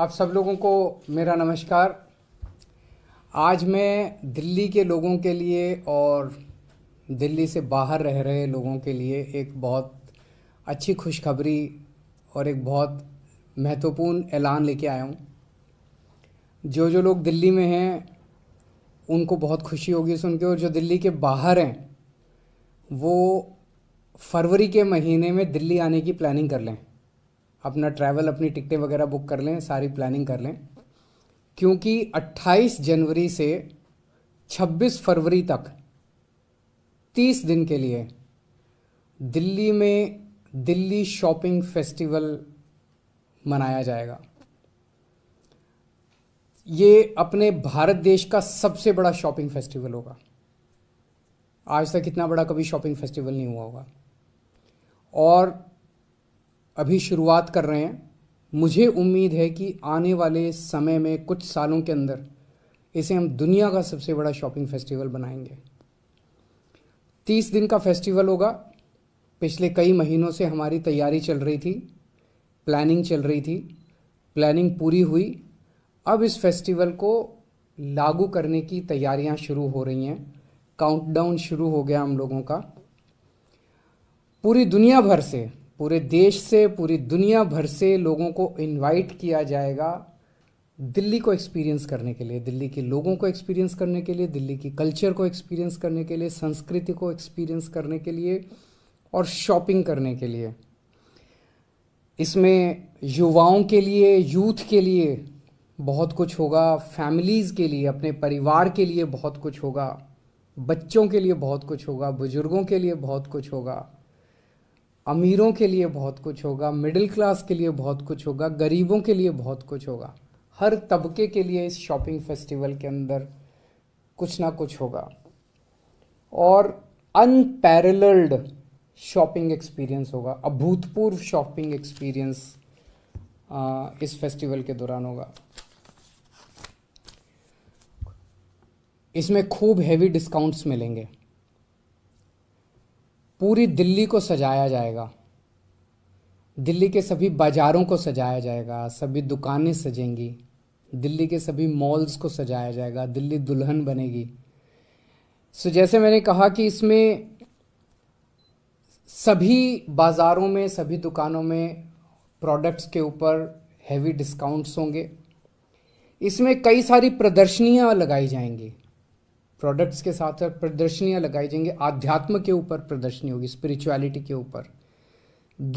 आप सब लोगों को मेरा नमस्कार आज मैं दिल्ली के लोगों के लिए और दिल्ली से बाहर रह रहे लोगों के लिए एक बहुत अच्छी खुशखबरी और एक बहुत महत्वपूर्ण ऐलान लेके आया हूँ जो जो लोग दिल्ली में हैं उनको बहुत खुशी होगी सुन के और जो दिल्ली के बाहर हैं वो फरवरी के महीने में दिल्ली आने की प्लानिंग कर लें अपना ट्रैवल अपनी टिकटें वगैरह बुक कर लें सारी प्लानिंग कर लें क्योंकि 28 जनवरी से 26 फरवरी तक 30 दिन के लिए दिल्ली में दिल्ली शॉपिंग फेस्टिवल मनाया जाएगा ये अपने भारत देश का सबसे बड़ा शॉपिंग फेस्टिवल होगा आज तक इतना बड़ा कभी शॉपिंग फेस्टिवल नहीं हुआ होगा और अभी शुरुआत कर रहे हैं मुझे उम्मीद है कि आने वाले समय में कुछ सालों के अंदर इसे हम दुनिया का सबसे बड़ा शॉपिंग फेस्टिवल बनाएंगे तीस दिन का फेस्टिवल होगा पिछले कई महीनों से हमारी तैयारी चल रही थी प्लानिंग चल रही थी प्लानिंग पूरी हुई अब इस फेस्टिवल को लागू करने की तैयारियां शुरू हो रही हैं काउंटडाउन शुरू हो गया हम लोगों का पूरी दुनिया भर से पूरे देश से पूरी दुनिया भर से लोगों को इनवाइट किया जाएगा दिल्ली को एक्सपीरियंस करने के लिए दिल्ली के लोगों को एक्सपीरियंस करने के लिए दिल्ली की कल्चर को एक्सपीरियंस करने के लिए संस्कृति को एक्सपीरियंस करने के लिए और शॉपिंग करने के लिए इसमें युवाओं के लिए यूथ के लिए बहुत कुछ होगा फैमिलीज़ के लिए अपने परिवार के लिए बहुत कुछ होगा बच्चों के लिए बहुत कुछ होगा बुज़ुर्गों के लिए बहुत कुछ होगा अमीरों के लिए बहुत कुछ होगा मिडिल क्लास के लिए बहुत कुछ होगा गरीबों के लिए बहुत कुछ होगा हर तबके के लिए इस शॉपिंग फेस्टिवल के अंदर कुछ ना कुछ होगा और अनपैरल्ड शॉपिंग एक्सपीरियंस होगा अभूतपूर्व शॉपिंग एक्सपीरियंस इस फेस्टिवल के दौरान होगा इसमें खूब हैवी डिस्काउंट्स मिलेंगे पूरी दिल्ली को सजाया जाएगा दिल्ली के सभी बाज़ारों को सजाया जाएगा सभी दुकानें सजेंगी दिल्ली के सभी मॉल्स को सजाया जाएगा दिल्ली दुल्हन बनेगी सो जैसे मैंने कहा कि इसमें सभी बाज़ारों में सभी दुकानों में प्रोडक्ट्स के ऊपर हैवी डिस्काउंट्स होंगे इसमें कई सारी प्रदर्शनियाँ लगाई जाएंगी प्रोडक्ट्स के साथ साथ प्रदर्शनियाँ लगाई जाएंगी आध्यात्म के ऊपर प्रदर्शनी होगी स्पिरिचुअलिटी के ऊपर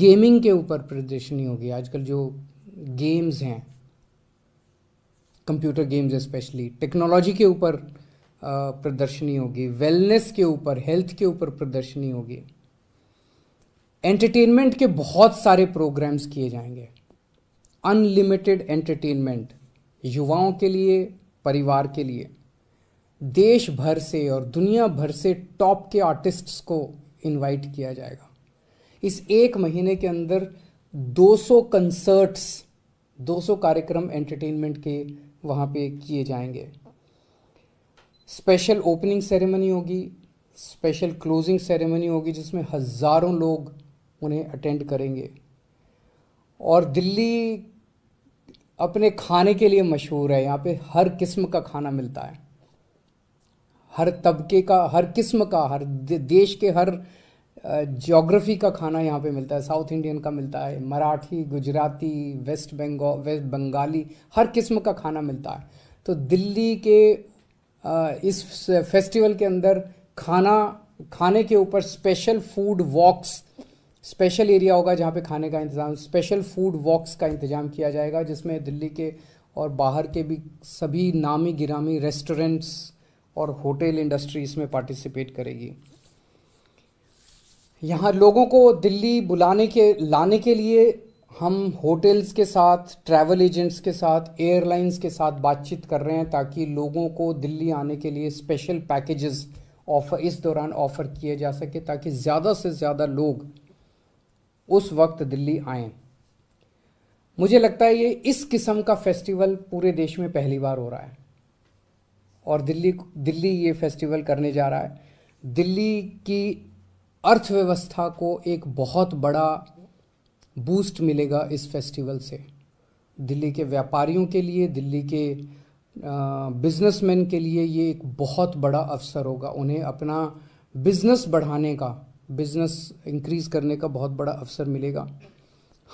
गेमिंग के ऊपर प्रदर्शनी होगी आजकल जो गेम्स हैं कंप्यूटर गेम्स स्पेशली टेक्नोलॉजी के ऊपर प्रदर्शनी होगी वेलनेस के ऊपर हेल्थ के ऊपर प्रदर्शनी होगी एंटरटेनमेंट के बहुत सारे प्रोग्राम्स किए जाएंगे अनलिमिटेड एंटरटेनमेंट युवाओं के लिए परिवार के लिए देश भर से और दुनिया भर से टॉप के आर्टिस्ट्स को इनवाइट किया जाएगा इस एक महीने के अंदर 200 कंसर्ट्स 200 कार्यक्रम एंटरटेनमेंट के वहाँ पे किए जाएंगे स्पेशल ओपनिंग सेरेमनी होगी स्पेशल क्लोजिंग सेरेमनी होगी जिसमें हज़ारों लोग उन्हें अटेंड करेंगे और दिल्ली अपने खाने के लिए मशहूर है यहाँ पे हर किस्म का खाना मिलता है हर तबके का हर किस्म का हर देश के हर जोग्राफी का खाना यहाँ पे मिलता है साउथ इंडियन का मिलता है मराठी गुजराती वेस्ट बंगो वेस्ट बंगाली हर किस्म का खाना मिलता है तो दिल्ली के इस फेस्टिवल के अंदर खाना खाने के ऊपर special food walks special area होगा जहाँ पे खाने का इंतज़ाम स्पेशल फूड वॉक्स का इंतज़ाम किया जाएगा जिसमें दिल्ली के और बाहर के भी सभी नामी गिरामी रेस्टोरेंट्स और होटल इंडस्ट्री इसमें पार्टिसिपेट करेगी यहाँ लोगों को दिल्ली बुलाने के लाने के लिए हम होटल्स के साथ ट्रैवल एजेंट्स के साथ एयरलाइंस के साथ बातचीत कर रहे हैं ताकि लोगों को दिल्ली आने के लिए स्पेशल पैकेजेस ऑफर इस दौरान ऑफ़र किए जा सके ताकि ज़्यादा से ज़्यादा लोग उस वक्त दिल्ली आएँ मुझे लगता है ये इस किस्म का फेस्टिवल पूरे देश में पहली बार हो रहा है और दिल्ली दिल्ली ये फेस्टिवल करने जा रहा है दिल्ली की अर्थव्यवस्था को एक बहुत बड़ा बूस्ट मिलेगा इस फेस्टिवल से दिल्ली के व्यापारियों के लिए दिल्ली के बिजनेसमैन के लिए ये एक बहुत बड़ा अवसर होगा उन्हें अपना बिजनेस बढ़ाने का बिजनेस इंक्रीज करने का बहुत बड़ा अवसर मिलेगा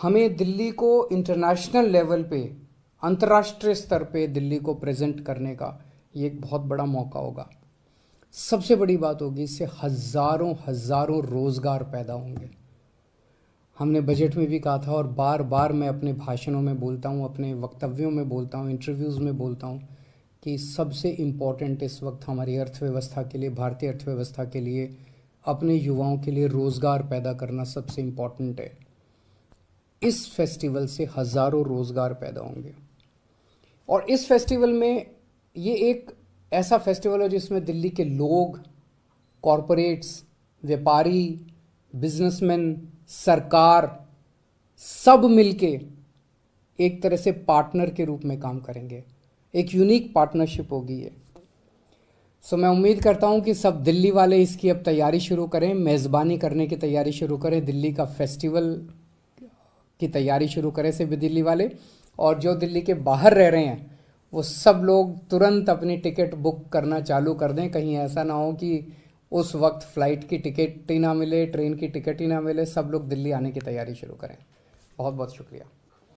हमें दिल्ली को इंटरनेशनल लेवल पे अंतर्राष्ट्रीय स्तर पे दिल्ली को प्रेजेंट करने का ये एक बहुत बड़ा मौका होगा सबसे बड़ी बात होगी इससे हज़ारों हज़ारों रोज़गार पैदा होंगे हमने बजट में भी कहा था और बार बार मैं अपने भाषणों में बोलता हूँ अपने वक्तव्यों में बोलता हूँ इंटरव्यूज़ में बोलता हूँ कि सबसे इम्पॉर्टेंट इस वक्त हमारी अर्थव्यवस्था के लिए भारतीय अर्थव्यवस्था के लिए अपने युवाओं के लिए रोज़गार पैदा करना सबसे इम्पॉर्टेंट है इस फेस्टिवल से हज़ारों रोज़गार पैदा होंगे और इस फेस्टिवल में ये एक ऐसा फेस्टिवल है जिसमें दिल्ली के लोग कॉरपोरेट्स व्यापारी बिजनेसमैन सरकार सब मिलके एक तरह से पार्टनर के रूप में काम करेंगे एक यूनिक पार्टनरशिप होगी ये सो मैं उम्मीद करता हूँ कि सब दिल्ली वाले इसकी अब तैयारी शुरू करें मेज़बानी करने की तैयारी शुरू करें दिल्ली का फेस्टिवल की तैयारी शुरू करें भी दिल्ली वाले और जो दिल्ली के बाहर रह रहे हैं वो सब लोग तुरंत अपनी टिकट बुक करना चालू कर दें कहीं ऐसा ना हो कि उस वक्त फ़्लाइट की टिकट ही ना मिले ट्रेन की टिकट ही ना मिले सब लोग दिल्ली आने की तैयारी शुरू करें बहुत बहुत शुक्रिया